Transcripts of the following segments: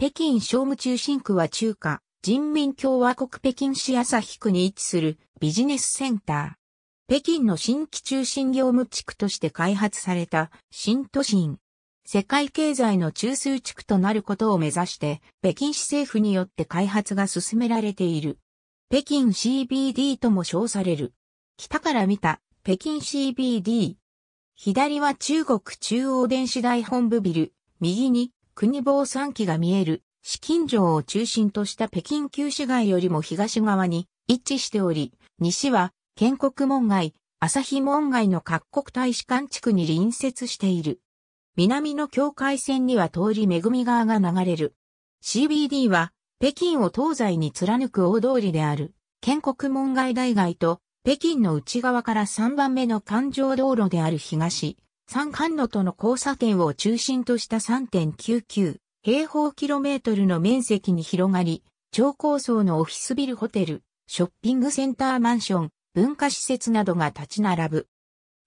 北京商務中心区は中華人民共和国北京市朝日区に位置するビジネスセンター。北京の新規中心業務地区として開発された新都心。世界経済の中枢地区となることを目指して、北京市政府によって開発が進められている。北京 CBD とも称される。北から見た北京 CBD。左は中国中央電子台本部ビル、右に国防山機が見える、紫禁城を中心とした北京旧市街よりも東側に位置しており、西は建国門外、朝日門外の各国大使館地区に隣接している。南の境界線には通り恵み川が流れる。CBD は北京を東西に貫く大通りである。建国門外大街と北京の内側から3番目の環状道路である東、三寒野との交差点を中心とした3.99平方キロメートルの面積に広がり、超高層のオフィスビルホテル、ショッピングセンターマンション、文化施設などが立ち並ぶ。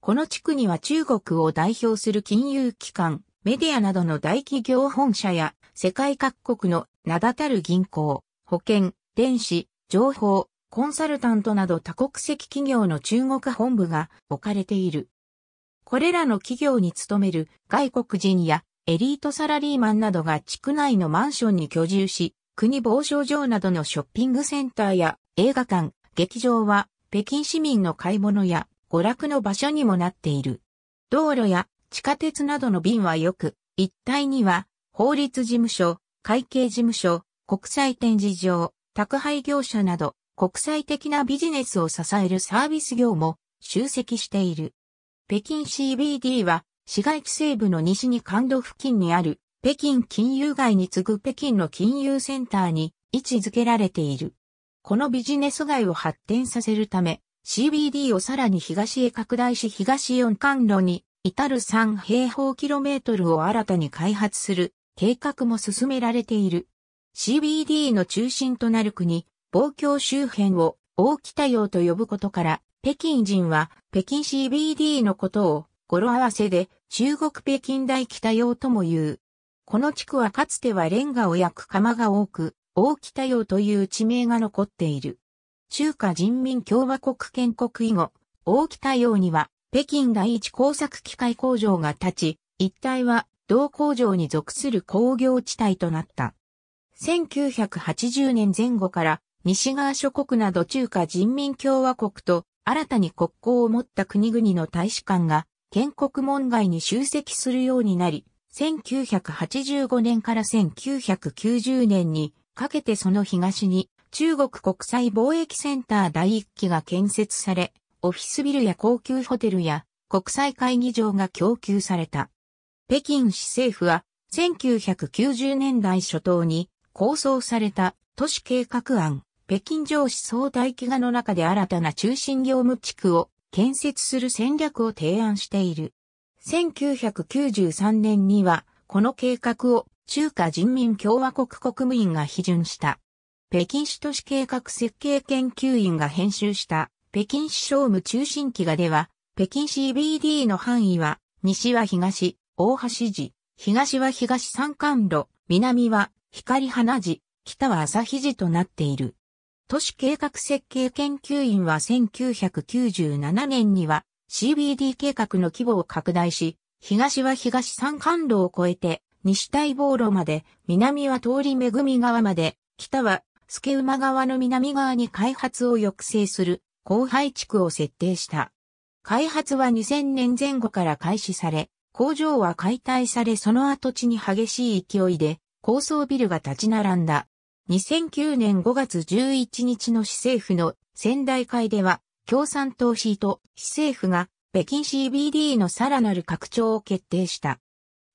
この地区には中国を代表する金融機関、メディアなどの大企業本社や世界各国の名だたる銀行、保険、電子、情報、コンサルタントなど多国籍企業の中国本部が置かれている。これらの企業に勤める外国人やエリートサラリーマンなどが地区内のマンションに居住し、国防省場などのショッピングセンターや映画館、劇場は北京市民の買い物や娯楽の場所にもなっている。道路や地下鉄などの便はよく、一帯には法律事務所、会計事務所、国際展示場、宅配業者など国際的なビジネスを支えるサービス業も集積している。北京 CBD は、市街地西部の西に関東付近にある、北京金融街に次ぐ北京の金融センターに位置づけられている。このビジネス街を発展させるため、CBD をさらに東へ拡大し東4関路に至る3平方キロメートルを新たに開発する計画も進められている。CBD の中心となる国、望郷周辺を大北洋と呼ぶことから北京人は北京 CBD のことを語呂合わせで中国北京大北洋とも言う。この地区はかつてはレンガを焼く窯が多く、大北洋という地名が残っている。中華人民共和国建国以後、大北洋には北京第一工作機械工場が立ち、一帯は同工場に属する工業地帯となった。1980年前後から西側諸国など中華人民共和国と新たに国交を持った国々の大使館が建国門外に集積するようになり、1985年から1990年にかけてその東に中国国際貿易センター第一期が建設され、オフィスビルや高級ホテルや国際会議場が供給された。北京市政府は1990年代初頭に構想された都市計画案北京城市総大飢餓の中で新たな中心業務地区を建設する戦略を提案している。1993年には、この計画を中華人民共和国国務院が批准した。北京市都市計画設計研究院が編集した北京市商務中心記がでは、北京 CBD の範囲は、西は東、大橋寺、東は東山間路、南は光花寺、北は朝日寺となっている。都市計画設計研究院は1997年には CBD 計画の規模を拡大し、東は東山間路を越えて、西大防路まで、南は通り恵み川まで、北は助馬川の南側に開発を抑制する後廃地区を設定した。開発は2000年前後から開始され、工場は解体されその跡地に激しい勢いで高層ビルが立ち並んだ。2009年5月11日の市政府の仙台会では、共産党市と市政府が北京 CBD のさらなる拡張を決定した。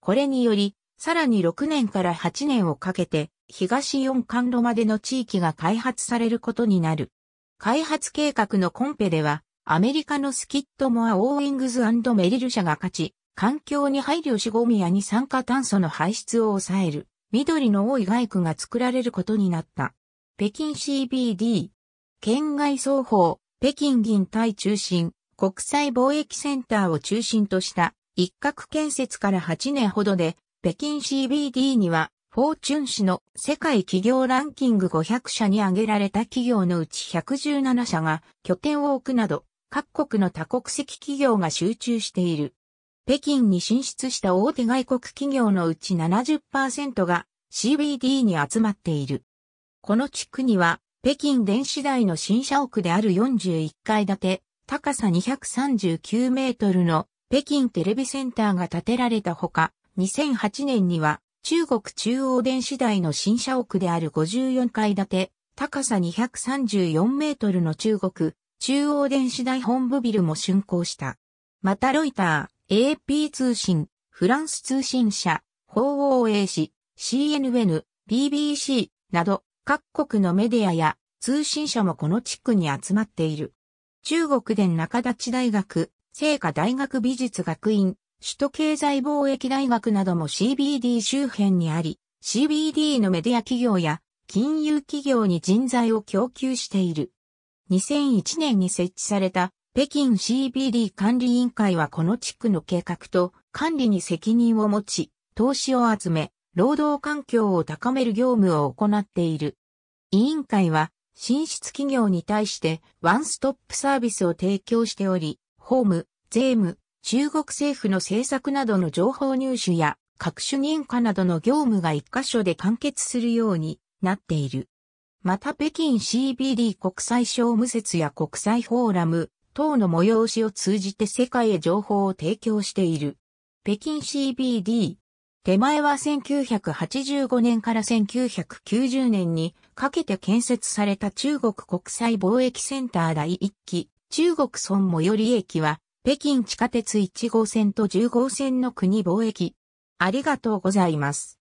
これにより、さらに6年から8年をかけて、東4間路までの地域が開発されることになる。開発計画のコンペでは、アメリカのスキットモア・オーウィングズメリル社が勝ち、環境に配慮しゴミや二酸化炭素の排出を抑える。緑の多い外区が作られることになった。北京 CBD、県外双方、北京銀対中心、国際貿易センターを中心とした一角建設から8年ほどで、北京 CBD には、フォーチュン市の世界企業ランキング500社に挙げられた企業のうち117社が拠点を置くなど、各国の多国籍企業が集中している。北京に進出した大手外国企業のうち70%が CBD に集まっている。この地区には北京電子台の新社屋である41階建て、高さ239メートルの北京テレビセンターが建てられたほか、2008年には中国中央電子台の新社屋である54階建て、高さ234メートルの中国中央電子台本部ビルも竣工した。またロイター、AP 通信、フランス通信社、法王英史、CNN、BBC など各国のメディアや通信社もこの地区に集まっている。中国で中立大学、聖華大学美術学院、首都経済貿易大学なども CBD 周辺にあり、CBD のメディア企業や金融企業に人材を供給している。2001年に設置された北京 CBD 管理委員会はこの地区の計画と管理に責任を持ち、投資を集め、労働環境を高める業務を行っている。委員会は、進出企業に対してワンストップサービスを提供しており、法務、税務、中国政府の政策などの情報入手や各種認可などの業務が一箇所で完結するようになっている。また北京 CBD 国際商務説や国際フォーラム、等の催しを通じて世界へ情報を提供している。北京 CBD。手前は1985年から1990年にかけて建設された中国国際貿易センター第1期、中国村最寄り駅は、北京地下鉄1号線と10号線の国貿易。ありがとうございます。